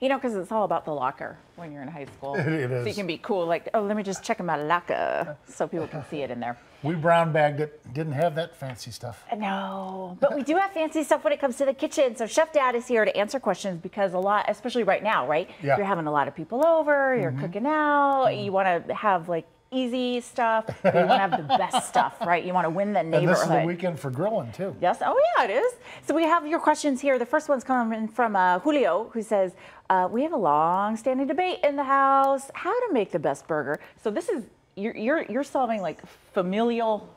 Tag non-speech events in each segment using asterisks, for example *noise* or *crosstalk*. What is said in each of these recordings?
You know, because it's all about the locker when you're in high school. It, *laughs* it is. So you can be cool, like, oh, let me just check in my locker so people can see it in there. We brown bagged it. Didn't have that fancy stuff. No, but we do have fancy stuff when it comes to the kitchen. So Chef Dad is here to answer questions because a lot, especially right now, right? Yeah. You're having a lot of people over. You're mm -hmm. cooking out. Mm -hmm. You want to have like easy stuff. But *laughs* you want to have the best stuff, right? You want to win the neighborhood. And this is the weekend for grilling too. Yes. Oh yeah, it is. So we have your questions here. The first one's coming from uh, Julio, who says, uh, "We have a long-standing debate in the house how to make the best burger." So this is you're you're, you're solving like familial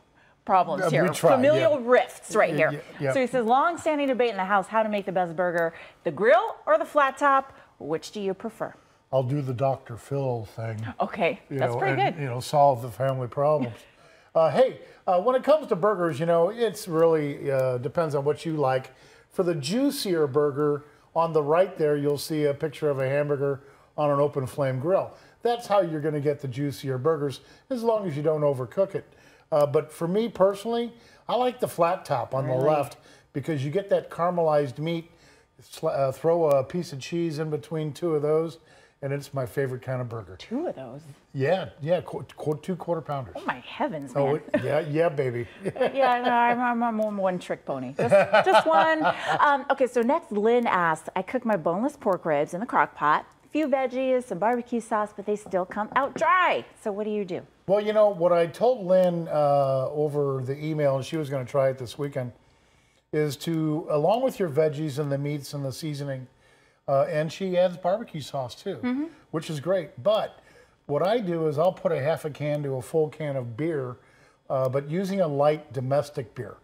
problems uh, here. Try, Familial yeah. rifts right yeah, here. Yeah, so he says, long-standing debate in the house, how to make the best burger, the grill or the flat top, which do you prefer? I'll do the Dr. Phil thing. Okay, you that's know, pretty and, good. You know, solve the family problems. uh, hey, uh, when it comes to burgers, you know, it's really uh, depends on what you like. For the juicier burger, on the right there, you'll see a picture of a hamburger on an open flame grill. That's how you're going to get the juicier burgers, as long as you don't overcook it. Uh, but for me personally, I like the flat top on really? the left because you get that caramelized meat. Uh, throw a piece of cheese in between two of those and it's my favorite kind of burger. Two of those. Yeah, yeah, qu qu two quarter pounders. Oh my heavens, oh, man! Oh, yeah, yeah, baby. *laughs* yeah, no, I'm, I'm, I'm one trick pony. Just, just one. Um, okay, so next, Lynn asks, I cook my boneless pork ribs in the crock pot. A few veggies, some barbecue sauce, but they still come out dry. So what do you do? Well, you know what I told Lynn uh, over the email, and she was going to try it this weekend, is to along with your veggies and the meats and the seasoning uh, and she adds barbecue sauce too, mm -hmm. which is great. But what I do is I'll put a half a can to a full can of beer, uh, but using a light domestic beer.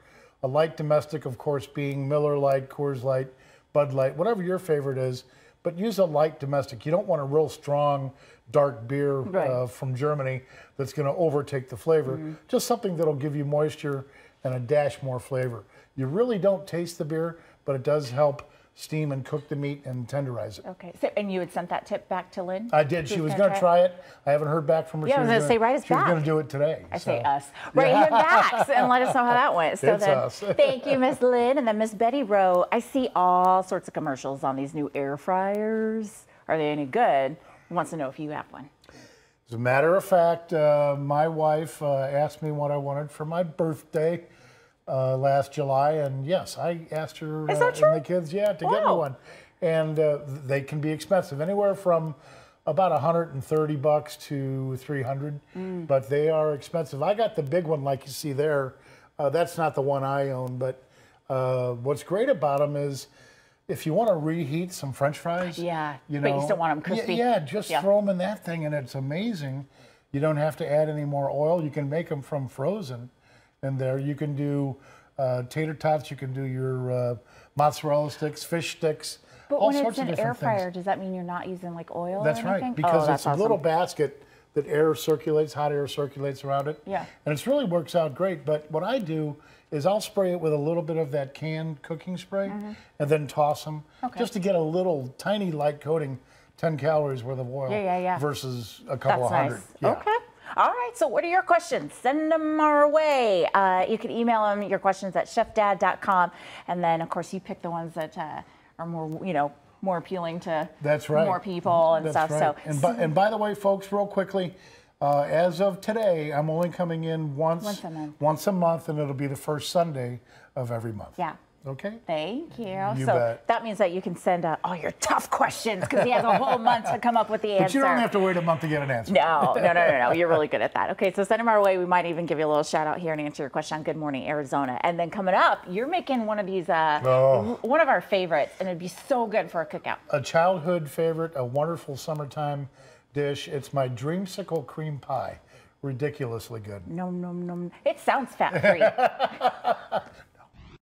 A light domestic, of course, being Miller Light, Coors Light, Bud Light, whatever your favorite is, but use a light domestic. You don't want a real strong, dark beer uh, right. uh, from Germany that's going to overtake the flavor. Mm -hmm. Just something that'll give you moisture and a dash more flavor. You really don't taste the beer, but it does help steam and cook the meat and tenderize it. Okay. So, and you had sent that tip back to Lynn? I did. She, she was, going to try it. I haven't heard back from her. Yeah, she I was, was going to say, write us back. She was going to do it today. I so. say us. Write yeah. *laughs* back and let us know how that went. So it's then, us. *laughs* thank you, Miss Lynn. And then Miss Betty Rowe, I see all sorts of commercials on these new air fryers. Are they any good? Wants to know if you have one. As a matter of fact, uh, my wife uh, asked me what I wanted for my birthday uh, last July, and yes, I asked her uh, and the kids, yeah, to wow. get me one, and uh, they can be expensive, anywhere from about 130 bucks to 300, mm. but they are expensive. I got the big one, like you see there. Uh, that's not the one I own, but uh, what's great about them is if you want to reheat some French fries, yeah, you know, but you still want them crispy. Yeah, yeah just yeah. throw them in that thing, and it's amazing. You don't have to add any more oil. You can make them from frozen in there. You can do uh, tater tots. You can do your uh, mozzarella sticks, fish sticks. But all when sorts it's an air fryer, things. does that mean you're not using like oil? That's right, because oh, it's a little basket that air circulates, hot air circulates around it. Yeah. And it really works out great. But what I do is I'll spray it with a little bit of that canned cooking spray mm -hmm. and then toss them okay. just to get a little tiny light coating, 10 calories worth of oil yeah, yeah, yeah. versus a couple That's of nice. hundred. Yeah. Okay. All right, so what are your questions? Send them our way. Uh, you can email them your questions at chefdad.com. And then, of course, you pick the ones that uh, are more, you know, more appealing to that's right. more people and that's stuff. Right. So, and by, and by the way, folks, real quickly, uh, as of today, I'm only coming in once, once a month. Once a month, and it'll be the first Sunday of every month. Yeah. Okay. Thank you. you so bet. that means that you can send out uh, all your tough questions because he has a whole month to come up with the answer. But you don't have to wait a month to get an answer. No, no, no, no, no. You're really good at that. Okay, so send him our way. We might even give you a little shout out here and answer your question on Good Morning Arizona. And then coming up, you're making one of these, uh, oh. one of our favorites, and it'd be so good for a cookout. A childhood favorite, a wonderful summertime dish. It's my dreamsicle cream pie ridiculously good. No, no, no. It sounds fat free. *laughs*